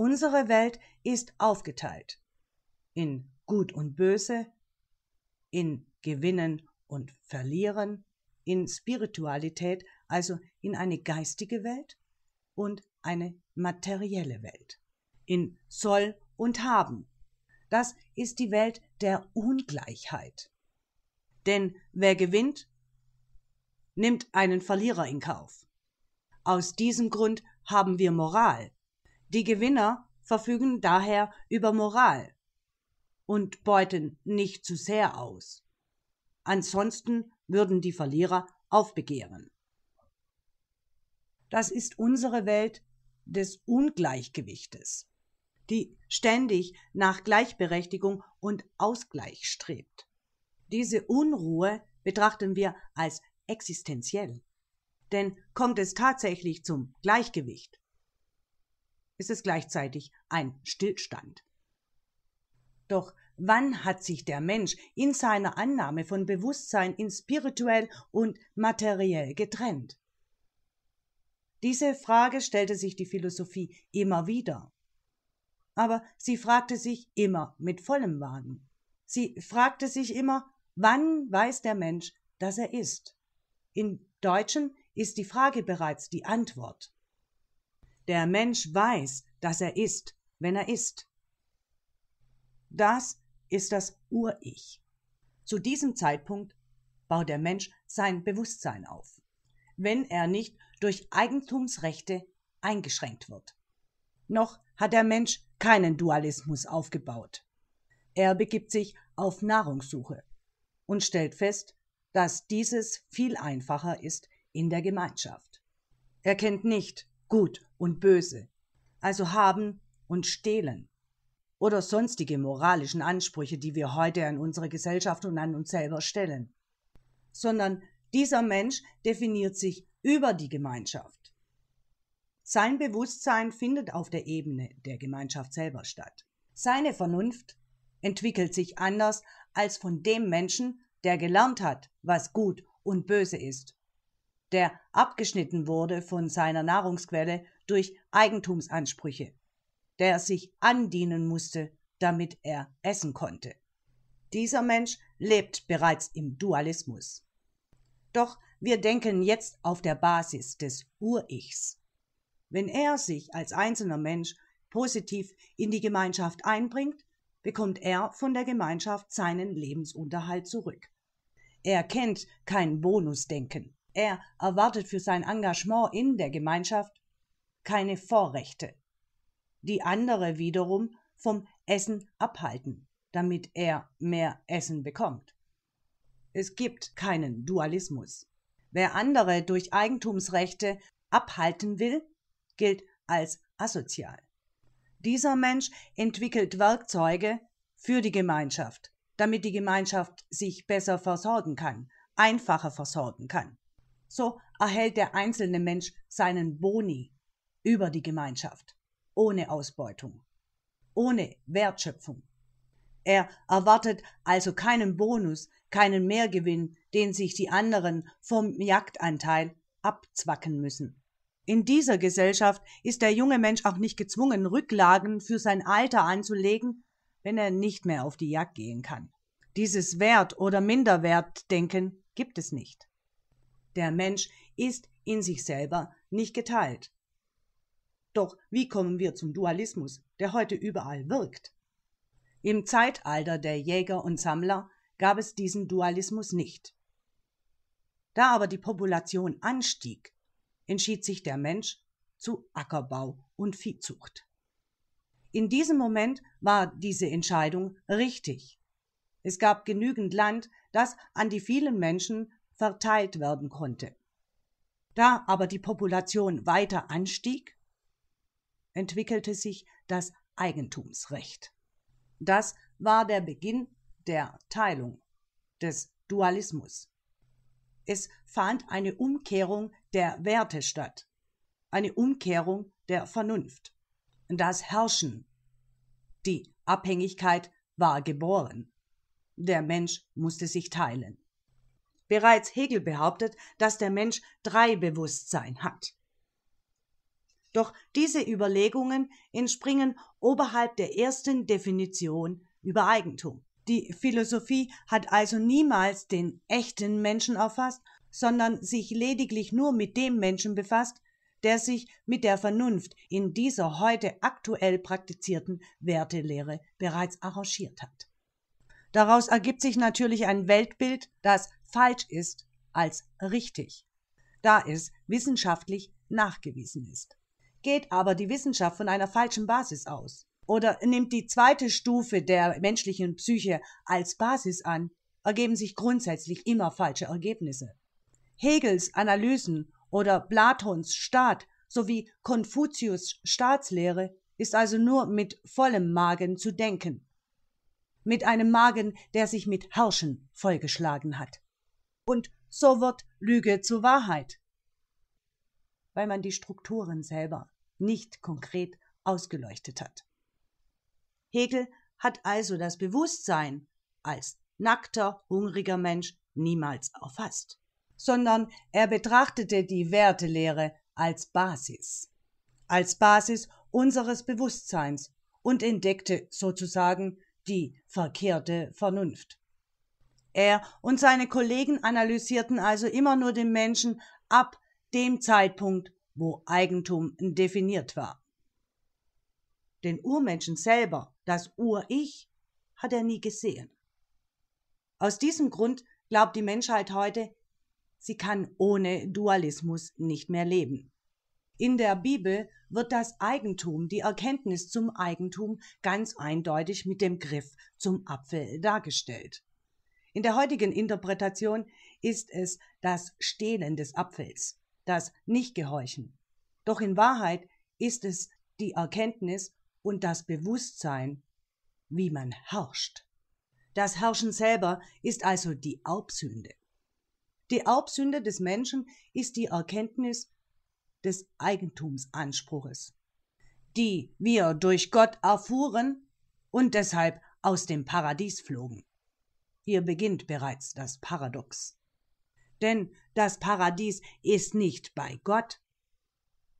Unsere Welt ist aufgeteilt in Gut und Böse, in Gewinnen und Verlieren, in Spiritualität, also in eine geistige Welt und eine materielle Welt, in Soll und Haben. Das ist die Welt der Ungleichheit. Denn wer gewinnt, nimmt einen Verlierer in Kauf. Aus diesem Grund haben wir Moral, die Gewinner verfügen daher über Moral und beuten nicht zu sehr aus. Ansonsten würden die Verlierer aufbegehren. Das ist unsere Welt des Ungleichgewichtes, die ständig nach Gleichberechtigung und Ausgleich strebt. Diese Unruhe betrachten wir als existenziell. Denn kommt es tatsächlich zum Gleichgewicht, ist es gleichzeitig ein Stillstand. Doch wann hat sich der Mensch in seiner Annahme von Bewusstsein in spirituell und materiell getrennt? Diese Frage stellte sich die Philosophie immer wieder. Aber sie fragte sich immer mit vollem Wagen. Sie fragte sich immer, wann weiß der Mensch, dass er ist? In Deutschen ist die Frage bereits die Antwort. Der Mensch weiß, dass er ist, wenn er ist. Das ist das Ur-Ich. Zu diesem Zeitpunkt baut der Mensch sein Bewusstsein auf, wenn er nicht durch Eigentumsrechte eingeschränkt wird. Noch hat der Mensch keinen Dualismus aufgebaut. Er begibt sich auf Nahrungssuche und stellt fest, dass dieses viel einfacher ist in der Gemeinschaft. Er kennt nicht Gut und Böse, also haben und stehlen oder sonstige moralischen Ansprüche, die wir heute an unsere Gesellschaft und an uns selber stellen, sondern dieser Mensch definiert sich über die Gemeinschaft. Sein Bewusstsein findet auf der Ebene der Gemeinschaft selber statt. Seine Vernunft entwickelt sich anders als von dem Menschen, der gelernt hat, was gut und böse ist der abgeschnitten wurde von seiner Nahrungsquelle durch Eigentumsansprüche, der sich andienen musste, damit er essen konnte. Dieser Mensch lebt bereits im Dualismus. Doch wir denken jetzt auf der Basis des Ur-Ichs. Wenn er sich als einzelner Mensch positiv in die Gemeinschaft einbringt, bekommt er von der Gemeinschaft seinen Lebensunterhalt zurück. Er kennt kein Bonusdenken. Er erwartet für sein Engagement in der Gemeinschaft keine Vorrechte, die andere wiederum vom Essen abhalten, damit er mehr Essen bekommt. Es gibt keinen Dualismus. Wer andere durch Eigentumsrechte abhalten will, gilt als asozial. Dieser Mensch entwickelt Werkzeuge für die Gemeinschaft, damit die Gemeinschaft sich besser versorgen kann, einfacher versorgen kann so erhält der einzelne Mensch seinen Boni über die Gemeinschaft, ohne Ausbeutung, ohne Wertschöpfung. Er erwartet also keinen Bonus, keinen Mehrgewinn, den sich die anderen vom Jagdanteil abzwacken müssen. In dieser Gesellschaft ist der junge Mensch auch nicht gezwungen, Rücklagen für sein Alter anzulegen, wenn er nicht mehr auf die Jagd gehen kann. Dieses Wert- oder Minderwertdenken gibt es nicht. Der Mensch ist in sich selber nicht geteilt. Doch wie kommen wir zum Dualismus, der heute überall wirkt? Im Zeitalter der Jäger und Sammler gab es diesen Dualismus nicht. Da aber die Population anstieg, entschied sich der Mensch zu Ackerbau und Viehzucht. In diesem Moment war diese Entscheidung richtig. Es gab genügend Land, das an die vielen Menschen verteilt werden konnte. Da aber die Population weiter anstieg, entwickelte sich das Eigentumsrecht. Das war der Beginn der Teilung, des Dualismus. Es fand eine Umkehrung der Werte statt, eine Umkehrung der Vernunft. Das Herrschen, die Abhängigkeit war geboren. Der Mensch musste sich teilen. Bereits Hegel behauptet, dass der Mensch drei Bewusstsein hat. Doch diese Überlegungen entspringen oberhalb der ersten Definition über Eigentum. Die Philosophie hat also niemals den echten Menschen erfasst, sondern sich lediglich nur mit dem Menschen befasst, der sich mit der Vernunft in dieser heute aktuell praktizierten Wertelehre bereits arrangiert hat. Daraus ergibt sich natürlich ein Weltbild, das falsch ist als richtig, da es wissenschaftlich nachgewiesen ist. Geht aber die Wissenschaft von einer falschen Basis aus oder nimmt die zweite Stufe der menschlichen Psyche als Basis an, ergeben sich grundsätzlich immer falsche Ergebnisse. Hegels Analysen oder Platons Staat sowie Konfuzius Staatslehre ist also nur mit vollem Magen zu denken. Mit einem Magen, der sich mit Herrschen vollgeschlagen hat und so wird Lüge zu Wahrheit, weil man die Strukturen selber nicht konkret ausgeleuchtet hat. Hegel hat also das Bewusstsein als nackter, hungriger Mensch niemals erfasst, sondern er betrachtete die Wertelehre als Basis, als Basis unseres Bewusstseins und entdeckte sozusagen die verkehrte Vernunft. Er und seine Kollegen analysierten also immer nur den Menschen ab dem Zeitpunkt, wo Eigentum definiert war. Den Urmenschen selber, das Ur-Ich, hat er nie gesehen. Aus diesem Grund glaubt die Menschheit heute, sie kann ohne Dualismus nicht mehr leben. In der Bibel wird das Eigentum, die Erkenntnis zum Eigentum ganz eindeutig mit dem Griff zum Apfel dargestellt. In der heutigen Interpretation ist es das Stehlen des Apfels, das Nichtgehorchen. Doch in Wahrheit ist es die Erkenntnis und das Bewusstsein, wie man herrscht. Das Herrschen selber ist also die Erbsünde. Die Erbsünde des Menschen ist die Erkenntnis des Eigentumsanspruches, die wir durch Gott erfuhren und deshalb aus dem Paradies flogen. Hier beginnt bereits das Paradox. Denn das Paradies ist nicht bei Gott,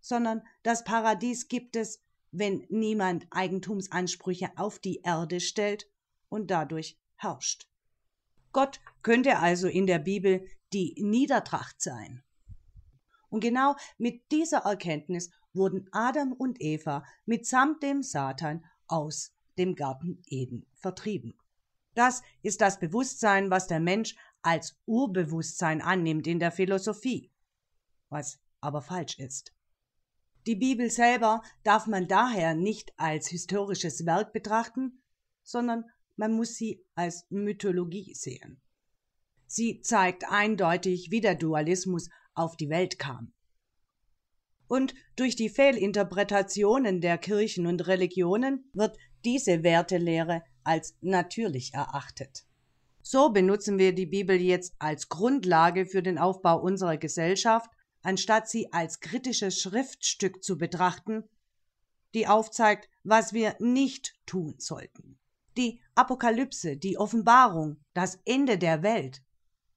sondern das Paradies gibt es, wenn niemand Eigentumsansprüche auf die Erde stellt und dadurch herrscht. Gott könnte also in der Bibel die Niedertracht sein. Und genau mit dieser Erkenntnis wurden Adam und Eva mitsamt dem Satan aus dem Garten Eden vertrieben. Das ist das Bewusstsein, was der Mensch als Urbewusstsein annimmt in der Philosophie, was aber falsch ist. Die Bibel selber darf man daher nicht als historisches Werk betrachten, sondern man muss sie als Mythologie sehen. Sie zeigt eindeutig, wie der Dualismus auf die Welt kam. Und durch die Fehlinterpretationen der Kirchen und Religionen wird diese Wertelehre als natürlich erachtet. So benutzen wir die Bibel jetzt als Grundlage für den Aufbau unserer Gesellschaft, anstatt sie als kritisches Schriftstück zu betrachten, die aufzeigt, was wir nicht tun sollten. Die Apokalypse, die Offenbarung, das Ende der Welt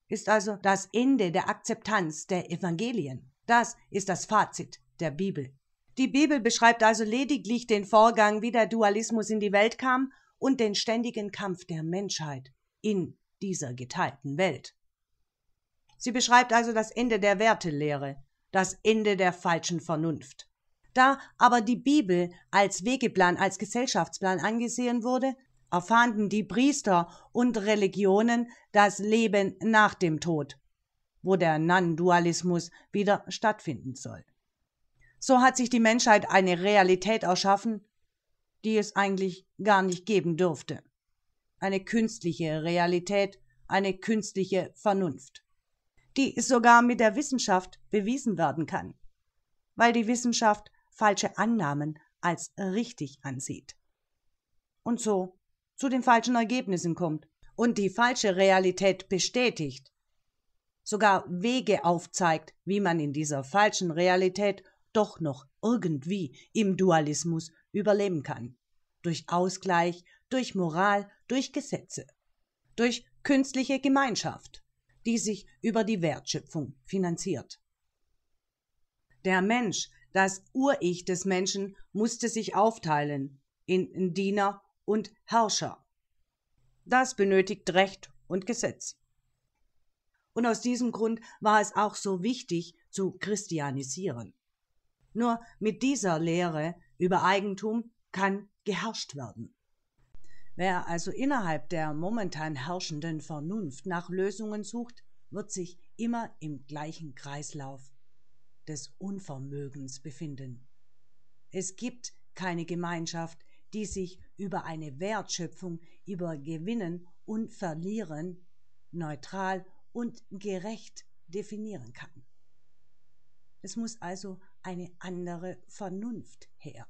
ist also das Ende der Akzeptanz der Evangelien. Das ist das Fazit der Bibel. Die Bibel beschreibt also lediglich den Vorgang, wie der Dualismus in die Welt kam und den ständigen Kampf der Menschheit in dieser geteilten Welt. Sie beschreibt also das Ende der Wertelehre, das Ende der falschen Vernunft. Da aber die Bibel als Wegeplan, als Gesellschaftsplan angesehen wurde, erfanden die Priester und Religionen das Leben nach dem Tod, wo der Non-Dualismus wieder stattfinden soll. So hat sich die Menschheit eine Realität erschaffen, die es eigentlich gar nicht geben dürfte. Eine künstliche Realität, eine künstliche Vernunft, die sogar mit der Wissenschaft bewiesen werden kann, weil die Wissenschaft falsche Annahmen als richtig ansieht. Und so zu den falschen Ergebnissen kommt und die falsche Realität bestätigt, sogar Wege aufzeigt, wie man in dieser falschen Realität doch noch irgendwie im Dualismus überleben kann. Durch Ausgleich, durch Moral, durch Gesetze, durch künstliche Gemeinschaft, die sich über die Wertschöpfung finanziert. Der Mensch, das Ur-Ich des Menschen, musste sich aufteilen in Diener und Herrscher. Das benötigt Recht und Gesetz. Und aus diesem Grund war es auch so wichtig zu christianisieren. Nur mit dieser Lehre über Eigentum kann geherrscht werden. Wer also innerhalb der momentan herrschenden Vernunft nach Lösungen sucht, wird sich immer im gleichen Kreislauf des Unvermögens befinden. Es gibt keine Gemeinschaft, die sich über eine Wertschöpfung, über Gewinnen und Verlieren neutral und gerecht definieren kann. Es muss also eine andere Vernunft her,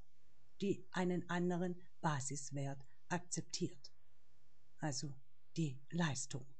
die einen anderen Basiswert akzeptiert, also die Leistung.